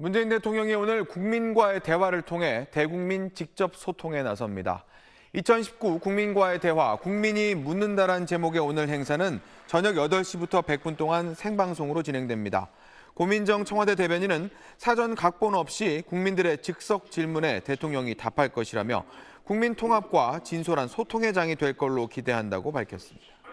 문재인 대통령이 오늘 국민과의 대화를 통해 대국민 직접 소통에 나섭니다. 2019 국민과의 대화, 국민이 묻는다란 제목의 오늘 행사는 저녁 8시부터 100분 동안 생방송으로 진행됩니다. 고민정 청와대 대변인은 사전 각본 없이 국민들의 즉석 질문에 대통령이 답할 것이라며 국민 통합과 진솔한 소통의 장이 될 걸로 기대한다고 밝혔습니다.